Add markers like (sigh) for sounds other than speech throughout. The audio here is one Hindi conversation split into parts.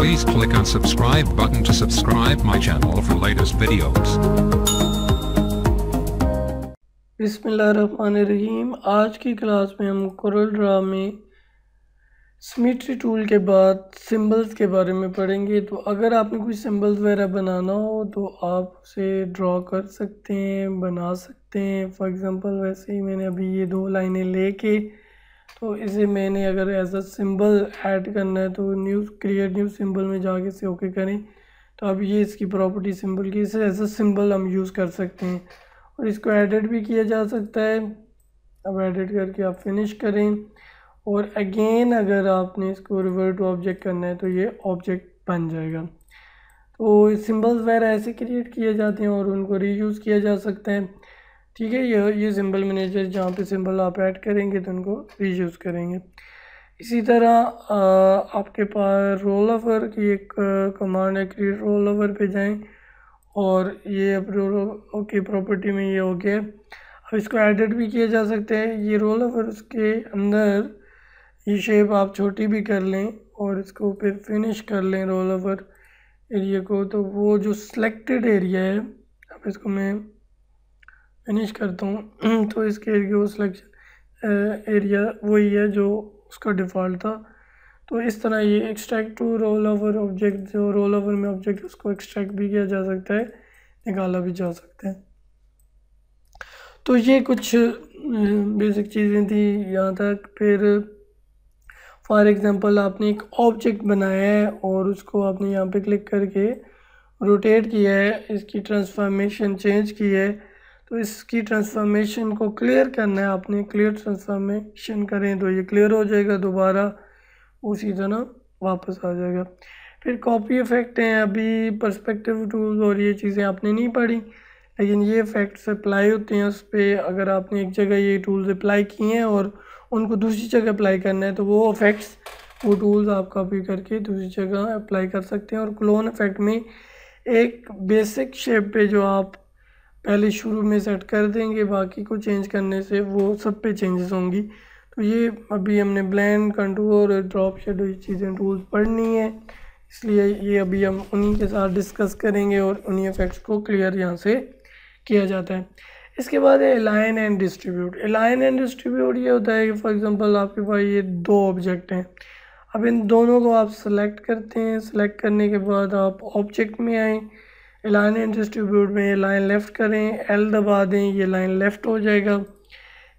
Please click on subscribe button to subscribe my channel for latest videos. बिसमीम आज की क्लास में हम कोरल ड्रा में स्मिट्री टूल के बाद सिंबल्स के बारे में पढ़ेंगे तो अगर आपने कुछ सिंबल्स वगैरह बनाना हो तो आप उसे ड्रा कर सकते हैं बना सकते हैं फॉर एग्जांपल वैसे ही मैंने अभी ये दो लाइनें लेके तो इसे मैंने अगर एज अ सिंबल ऐड करना है तो न्यू क्रिएट न्यू सिंबल में जाके इसे ओके okay करें तो अब ये इसकी प्रॉपर्टी सिंबल की इसे एज अ सिंबल हम यूज़ कर सकते हैं और इसको एडिट भी किया जा सकता है अब एडिट करके आप फिनिश करें और अगेन अगर आपने इसको रिवर्ट टू ऑब्जेक्ट करना है तो ये ऑब्जेक्ट बन जाएगा तो सिंबल्स वगैरह ऐसे क्रिएट किए जाते हैं और उनको रीयूज़ किया जा सकता है ठीक है ये ये सिंबल मैनेजर जहाँ पे सिंबल आप ऐड करेंगे तो उनको रीयूज़ करेंगे इसी तरह आ, आपके पास रोल ओवर की एक कमांड है क्रिएट रोल ओवर पे जाएं और ये अब रोल ओके प्रॉपर्टी में ये हो गया अब इसको एडिट भी किया जा सकते हैं ये रोल ओवर उसके अंदर ये शेप आप छोटी भी कर लें और इसको फिर फिनिश कर लें रोल ओवर एरिया को तो वो जो सिलेक्टेड एरिया है अब इसको मैं फिनिश करता हूँ (clears throat) तो इसके एरिया वो सिलेक्शन एरिया वही है जो उसका डिफ़ॉल्ट था तो इस तरह ये extract to roll over object जो रोल ओवर में ऑब्जेक्ट उसको एक्सट्रैक्ट भी किया जा सकता है निकाला भी जा सकता है तो ये कुछ बेसिक चीज़ें थी यहाँ तक फिर फॉर एग्ज़ाम्पल आपने एक ऑब्जेक्ट बनाया है और उसको आपने यहाँ पे क्लिक करके रोटेट किया है इसकी ट्रांसफॉर्मेशन चेंज की है तो इसकी ट्रांसफॉर्मेशन को क्लियर करना है आपने क्लियर ट्रांसफॉर्मेशन करें तो ये क्लियर हो जाएगा दोबारा उसी तरह वापस आ जाएगा फिर कॉपी इफ़ेक्ट हैं अभी परस्पेक्टिव टूल्स और ये चीज़ें आपने नहीं पढ़ी लेकिन ये इफ़ेक्ट्स अप्लाई होते हैं उस पर अगर आपने एक जगह ये टूल्स अप्लाई किए हैं और उनको दूसरी जगह अप्लाई करना है तो वो इफ़ेक्ट्स वो टूल्स आप कॉपी करके दूसरी जगह अप्लाई कर सकते हैं और क्लोन इफ़ेक्ट में एक बेसिक शेप पे जो आप पहले शुरू में सेट कर देंगे बाकी को चेंज करने से वो सब पे चेंजेस होंगी तो ये अभी हमने ब्लैंड कंट्रोल ड्रॉप शेडो ये चीज़ें टूल्स पढ़नी है इसलिए ये अभी हम उन्हीं के साथ डिस्कस करेंगे और उन्हीं इफेक्ट्स को क्लियर यहाँ से किया जाता है इसके बाद है align and distribute align and distribute ये होता है कि फॉर एग्जांपल आपके पास ये दो ऑब्जेक्ट हैं अब इन दोनों को आप सेलेक्ट करते हैं सेलेक्ट करने के बाद आप ऑब्जेक्ट में आएँ लाइन डिस्ट्रीब्यूट में ये लाइन लेफ़्ट करें एल दबा दें ये लाइन लेफ़्ट हो जाएगा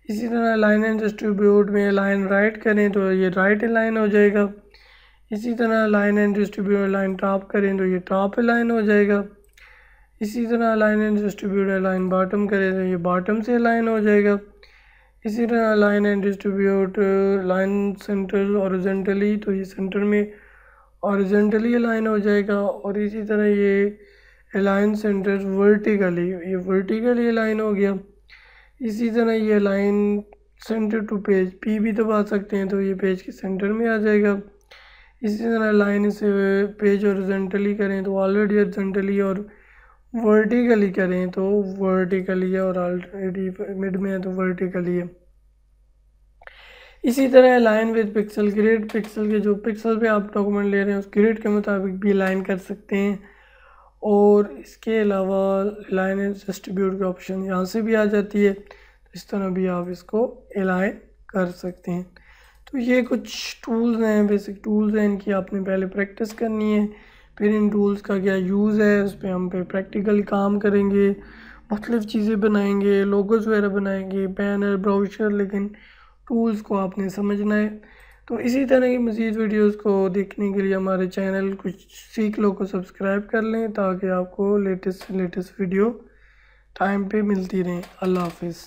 इसी तरह लाइन एंड डिस्ट्रीब्यूट में लाइन राइट करें तो ये राइट लाइन हो जाएगा इसी तरह line and distribute line top करें तो ये टॉप लाइन हो जाएगा इसी तरह line and distribute line bottom करें तो ये बॉटम से लाइन हो जाएगा इसी तरह line and distribute line centre horizontally तो ये सेंटर में औरजेंटली लाइन हो जाएगा और इसी तरह ये अलाइन सेंटर वर्टिकली ये वर्टिकली अलाइन हो गया इसी तरह ये align centre to page P भी दबा सकते हैं तो ये पेज के सेंटर में आ जाएगा इसी तरह लाइन से पेज औरजेंटली करें तो ऑलरेडी औरजेंटली और वर्टिकली करें तो वर्टिकली है और ऑलरेडी मिड में है तो वर्टिकली है इसी तरह line with pixel grid pixel के जो पिक्सल पे आप डॉक्यूमेंट ले रहे हैं उस ग्रेड के मुताबिक भी लाइन कर सकते हैं और इसके अलावा लाइन डिस्ट्रीब्यूट के ऑप्शन यहाँ से भी आ जाती है तो इस तरह भी आप इसको अलाइन कर सकते हैं तो ये कुछ टूल्स हैं बेसिक टूल्स हैं इनकी आपने पहले प्रैक्टिस करनी है फिर इन टूल्स का क्या यूज़ है उस पर हम पे प्रैक्टिकल काम करेंगे मुख्तलिफ़ चीज़ें बनाएंगे लोगोज़ वगैरह बनाएंगे बैनर ब्राउचर लेकिन टूल्स को आपने समझना है तो इसी तरह की मज़ीद वीडियोस को देखने के लिए हमारे चैनल कुछ सीख लो को सब्सक्राइब कर लें ताकि आपको लेटेस्ट से लेटेस्ट वीडियो टाइम पे मिलती रहें अल्लाह हाफिज़